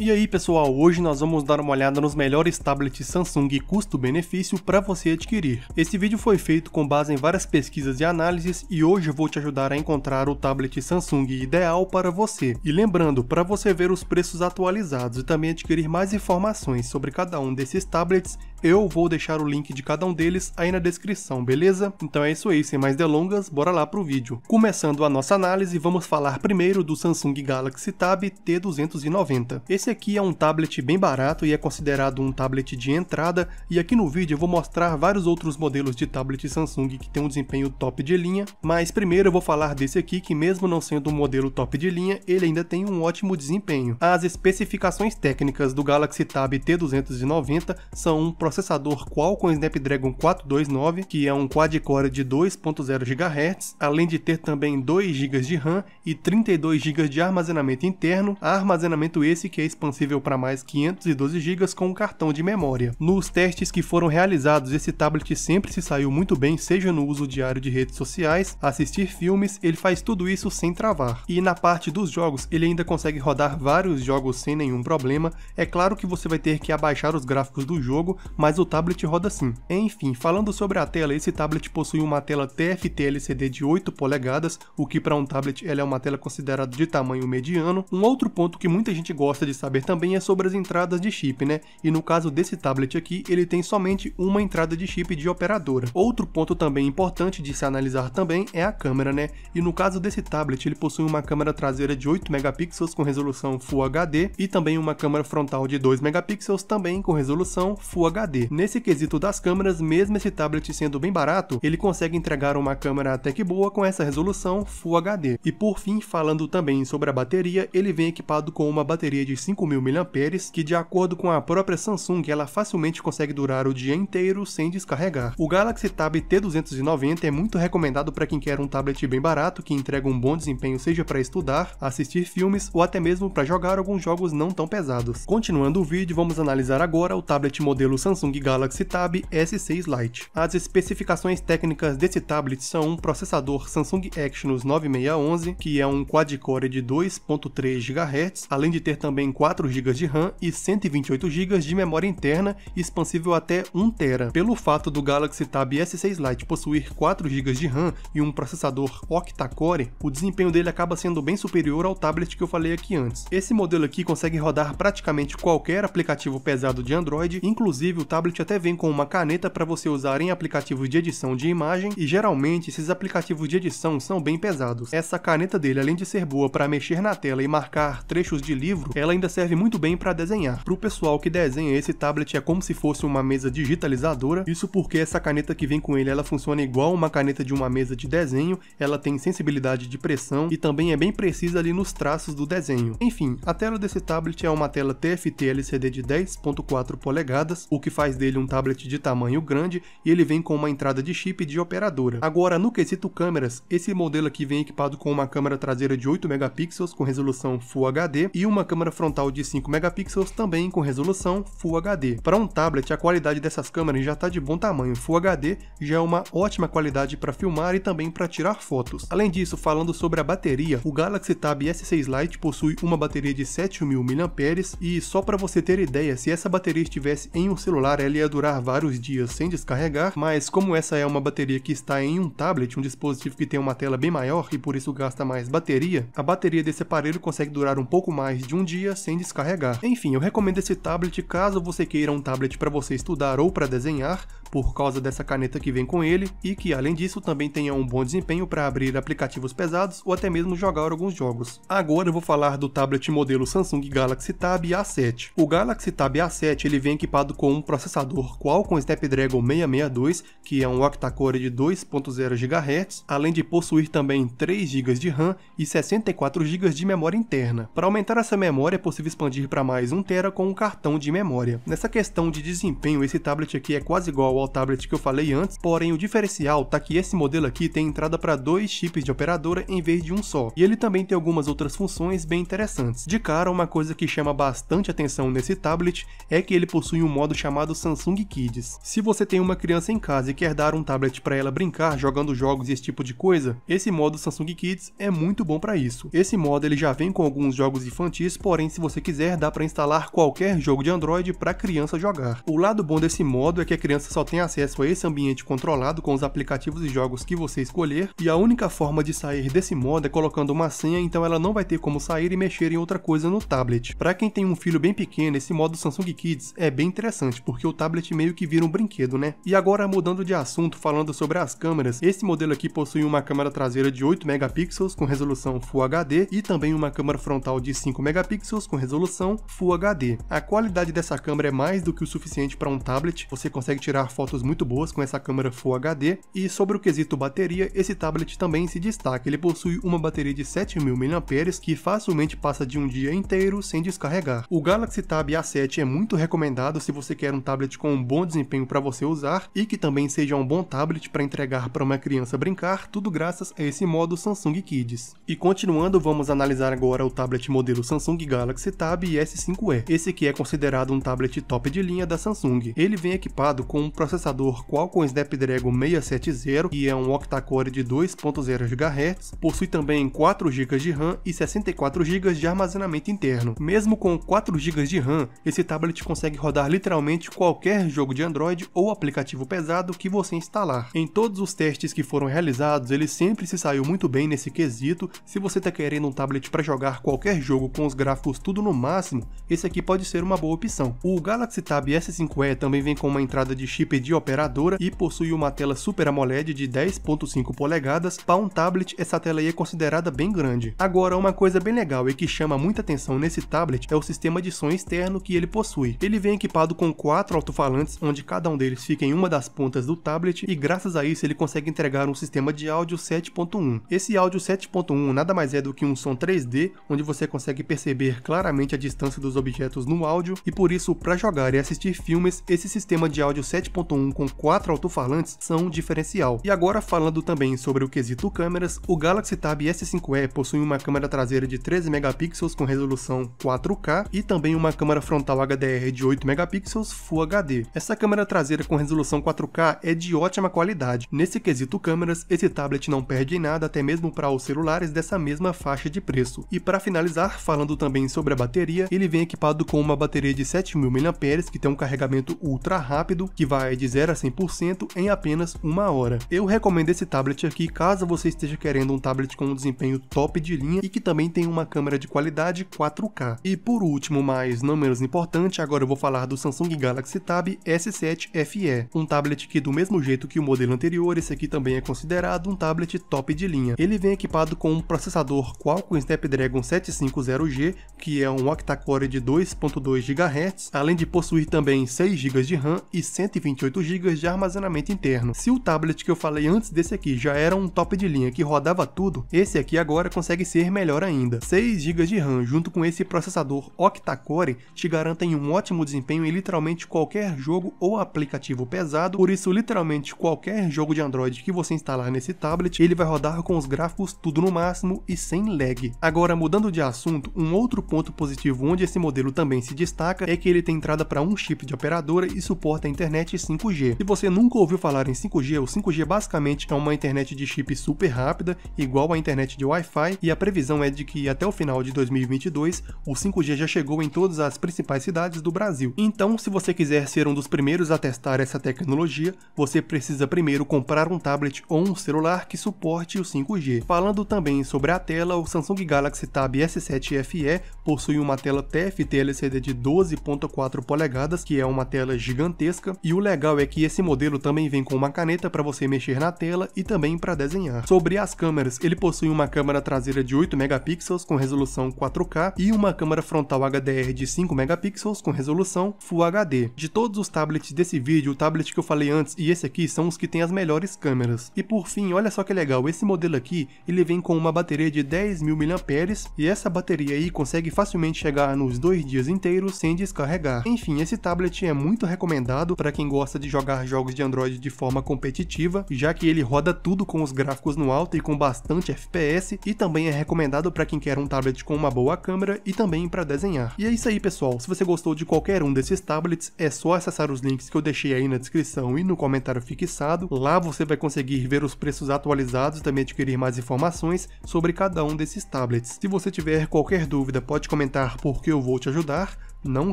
E aí pessoal, hoje nós vamos dar uma olhada nos melhores tablets Samsung custo-benefício para você adquirir. Esse vídeo foi feito com base em várias pesquisas e análises e hoje eu vou te ajudar a encontrar o tablet Samsung ideal para você. E lembrando, para você ver os preços atualizados e também adquirir mais informações sobre cada um desses tablets, eu vou deixar o link de cada um deles aí na descrição, beleza? Então é isso aí, sem mais delongas, bora lá pro vídeo. Começando a nossa análise, vamos falar primeiro do Samsung Galaxy Tab T290. Esse aqui é um tablet bem barato e é considerado um tablet de entrada, e aqui no vídeo eu vou mostrar vários outros modelos de tablet Samsung que tem um desempenho top de linha, mas primeiro eu vou falar desse aqui que mesmo não sendo um modelo top de linha, ele ainda tem um ótimo desempenho. As especificações técnicas do Galaxy Tab T290 são um processador Qualcomm Snapdragon 429, que é um quad-core de 2.0 GHz, além de ter também 2 GB de RAM e 32 GB de armazenamento interno, armazenamento esse que é expansível para mais 512 GB com um cartão de memória. Nos testes que foram realizados, esse tablet sempre se saiu muito bem, seja no uso diário de redes sociais, assistir filmes, ele faz tudo isso sem travar. E na parte dos jogos, ele ainda consegue rodar vários jogos sem nenhum problema. É claro que você vai ter que abaixar os gráficos do jogo, mas o tablet roda sim. Enfim, falando sobre a tela, esse tablet possui uma tela TFT LCD de 8 polegadas, o que para um tablet ela é uma tela considerada de tamanho mediano. Um outro ponto que muita gente gosta de saber também é sobre as entradas de chip, né? E no caso desse tablet aqui, ele tem somente uma entrada de chip de operadora. Outro ponto também importante de se analisar também é a câmera, né? E no caso desse tablet, ele possui uma câmera traseira de 8 megapixels com resolução Full HD e também uma câmera frontal de 2 megapixels também com resolução Full HD. HD. Nesse quesito das câmeras, mesmo esse tablet sendo bem barato, ele consegue entregar uma câmera até que boa com essa resolução Full HD. E por fim, falando também sobre a bateria, ele vem equipado com uma bateria de 5.000 mAh, que de acordo com a própria Samsung, ela facilmente consegue durar o dia inteiro sem descarregar. O Galaxy Tab T290 é muito recomendado para quem quer um tablet bem barato, que entrega um bom desempenho seja para estudar, assistir filmes ou até mesmo para jogar alguns jogos não tão pesados. Continuando o vídeo, vamos analisar agora o tablet modelo Samsung Samsung Galaxy Tab S6 Lite. As especificações técnicas desse tablet são um processador Samsung Exynos 9611, que é um quad-core de 2.3 GHz, além de ter também 4 GB de RAM e 128 GB de memória interna, expansível até 1 TB. Pelo fato do Galaxy Tab S6 Lite possuir 4 GB de RAM e um processador octa-core, o desempenho dele acaba sendo bem superior ao tablet que eu falei aqui antes. Esse modelo aqui consegue rodar praticamente qualquer aplicativo pesado de Android, inclusive o tablet até vem com uma caneta para você usar em aplicativos de edição de imagem e geralmente esses aplicativos de edição são bem pesados. Essa caneta dele, além de ser boa para mexer na tela e marcar trechos de livro, ela ainda serve muito bem para desenhar. Para o pessoal que desenha, esse tablet é como se fosse uma mesa digitalizadora, isso porque essa caneta que vem com ele ela funciona igual uma caneta de uma mesa de desenho, ela tem sensibilidade de pressão e também é bem precisa ali nos traços do desenho. Enfim, a tela desse tablet é uma tela TFT LCD de 10.4 polegadas, o que faz dele um tablet de tamanho grande e ele vem com uma entrada de chip de operadora. Agora, no quesito câmeras, esse modelo aqui vem equipado com uma câmera traseira de 8 megapixels com resolução Full HD e uma câmera frontal de 5 megapixels também com resolução Full HD. Para um tablet, a qualidade dessas câmeras já está de bom tamanho. Full HD já é uma ótima qualidade para filmar e também para tirar fotos. Além disso, falando sobre a bateria, o Galaxy Tab S6 Lite possui uma bateria de 7.000 mAh e só para você ter ideia, se essa bateria estivesse em um celular celular ela ia durar vários dias sem descarregar, mas como essa é uma bateria que está em um tablet, um dispositivo que tem uma tela bem maior e por isso gasta mais bateria, a bateria desse aparelho consegue durar um pouco mais de um dia sem descarregar. Enfim, eu recomendo esse tablet caso você queira um tablet para você estudar ou para desenhar, por causa dessa caneta que vem com ele e que, além disso, também tenha um bom desempenho para abrir aplicativos pesados ou até mesmo jogar alguns jogos. Agora eu vou falar do tablet modelo Samsung Galaxy Tab A7. O Galaxy Tab A7 ele vem equipado com um processador Qualcomm Snapdragon 662, que é um octa-core de 2.0 GHz, além de possuir também 3 GB de RAM e 64 GB de memória interna. Para aumentar essa memória é possível expandir para mais 1 TB com um cartão de memória. Nessa questão de desempenho, esse tablet aqui é quase igual ao tablet que eu falei antes, porém o diferencial tá que esse modelo aqui tem entrada para dois chips de operadora em vez de um só, e ele também tem algumas outras funções bem interessantes. De cara, uma coisa que chama bastante atenção nesse tablet é que ele possui um modo chamado Samsung Kids. Se você tem uma criança em casa e quer dar um tablet para ela brincar jogando jogos e esse tipo de coisa, esse modo Samsung Kids é muito bom para isso. Esse modo ele já vem com alguns jogos infantis, porém se você quiser dá para instalar qualquer jogo de Android para criança jogar. O lado bom desse modo é que a criança só tem acesso a esse ambiente controlado com os aplicativos e jogos que você escolher, e a única forma de sair desse modo é colocando uma senha, então ela não vai ter como sair e mexer em outra coisa no tablet. Para quem tem um filho bem pequeno, esse modo Samsung Kids é bem interessante, porque o tablet meio que vira um brinquedo, né? E agora mudando de assunto, falando sobre as câmeras, esse modelo aqui possui uma câmera traseira de 8 megapixels com resolução Full HD e também uma câmera frontal de 5 megapixels com resolução Full HD. A qualidade dessa câmera é mais do que o suficiente para um tablet, você consegue tirar fotos muito boas com essa câmera Full HD, e sobre o quesito bateria, esse tablet também se destaca, ele possui uma bateria de 7.000 mAh que facilmente passa de um dia inteiro sem descarregar. O Galaxy Tab A7 é muito recomendado se você quer um tablet com um bom desempenho para você usar e que também seja um bom tablet para entregar para uma criança brincar, tudo graças a esse modo Samsung Kids. E continuando, vamos analisar agora o tablet modelo Samsung Galaxy Tab S5e. Esse que é considerado um tablet top de linha da Samsung. Ele vem equipado com um processador processador Qualcomm Snapdragon 670, que é um octa-core de 2.0 GHz, possui também 4 GB de RAM e 64 GB de armazenamento interno. Mesmo com 4 GB de RAM, esse tablet consegue rodar literalmente qualquer jogo de Android ou aplicativo pesado que você instalar. Em todos os testes que foram realizados, ele sempre se saiu muito bem nesse quesito. Se você está querendo um tablet para jogar qualquer jogo com os gráficos tudo no máximo, esse aqui pode ser uma boa opção. O Galaxy Tab S5e também vem com uma entrada de chip de operadora e possui uma tela Super AMOLED de 10.5 polegadas. Para um tablet, essa tela aí é considerada bem grande. Agora, uma coisa bem legal e que chama muita atenção nesse tablet é o sistema de som externo que ele possui. Ele vem equipado com quatro alto-falantes, onde cada um deles fica em uma das pontas do tablet e graças a isso ele consegue entregar um sistema de áudio 7.1. Esse áudio 7.1 nada mais é do que um som 3D, onde você consegue perceber claramente a distância dos objetos no áudio e por isso para jogar e assistir filmes, esse sistema de áudio 7.1 com quatro alto-falantes são um diferencial. E agora falando também sobre o quesito câmeras, o Galaxy Tab S5e possui uma câmera traseira de 13 megapixels com resolução 4K e também uma câmera frontal HDR de 8 megapixels Full HD. Essa câmera traseira com resolução 4K é de ótima qualidade. Nesse quesito câmeras, esse tablet não perde em nada até mesmo para os celulares dessa mesma faixa de preço. E para finalizar, falando também sobre a bateria, ele vem equipado com uma bateria de 7.000 mAh que tem um carregamento ultra rápido que vai é de 0 a 100% em apenas uma hora. Eu recomendo esse tablet aqui caso você esteja querendo um tablet com um desempenho top de linha e que também tem uma câmera de qualidade 4K. E por último, mas não menos importante, agora eu vou falar do Samsung Galaxy Tab S7 FE, um tablet que do mesmo jeito que o modelo anterior, esse aqui também é considerado um tablet top de linha. Ele vem equipado com um processador Qualcomm Snapdragon 750G, que é um octa-core de 2.2 GHz, além de possuir também 6 GB de RAM e 120 28 GB de armazenamento interno. Se o tablet que eu falei antes desse aqui já era um top de linha que rodava tudo, esse aqui agora consegue ser melhor ainda. 6 GB de RAM junto com esse processador octa-core te garantem um ótimo desempenho em literalmente qualquer jogo ou aplicativo pesado, por isso literalmente qualquer jogo de Android que você instalar nesse tablet, ele vai rodar com os gráficos tudo no máximo e sem lag. Agora mudando de assunto, um outro ponto positivo onde esse modelo também se destaca é que ele tem entrada para um chip de operadora e suporta a internet 5G. Se você nunca ouviu falar em 5G, o 5G basicamente é uma internet de chip super rápida, igual à internet de Wi-Fi, e a previsão é de que até o final de 2022 o 5G já chegou em todas as principais cidades do Brasil. Então, se você quiser ser um dos primeiros a testar essa tecnologia, você precisa primeiro comprar um tablet ou um celular que suporte o 5G. Falando também sobre a tela, o Samsung Galaxy Tab S7 FE possui uma tela TFT LCD de 12.4 polegadas, que é uma tela gigantesca, e o legal legal é que esse modelo também vem com uma caneta para você mexer na tela e também para desenhar. Sobre as câmeras, ele possui uma câmera traseira de 8 megapixels com resolução 4K e uma câmera frontal HDR de 5 megapixels com resolução Full HD. De todos os tablets desse vídeo, o tablet que eu falei antes e esse aqui são os que têm as melhores câmeras. E por fim, olha só que legal, esse modelo aqui, ele vem com uma bateria de 10.000 mAh e essa bateria aí consegue facilmente chegar nos dois dias inteiros sem descarregar. Enfim, esse tablet é muito recomendado para quem gosta gosta de jogar jogos de Android de forma competitiva, já que ele roda tudo com os gráficos no alto e com bastante FPS, e também é recomendado para quem quer um tablet com uma boa câmera e também para desenhar. E é isso aí, pessoal. Se você gostou de qualquer um desses tablets, é só acessar os links que eu deixei aí na descrição e no comentário fixado. Lá você vai conseguir ver os preços atualizados e também adquirir mais informações sobre cada um desses tablets. Se você tiver qualquer dúvida, pode comentar porque eu vou te ajudar. Não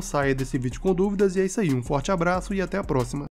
saia desse vídeo com dúvidas e é isso aí. Um forte abraço e até a próxima.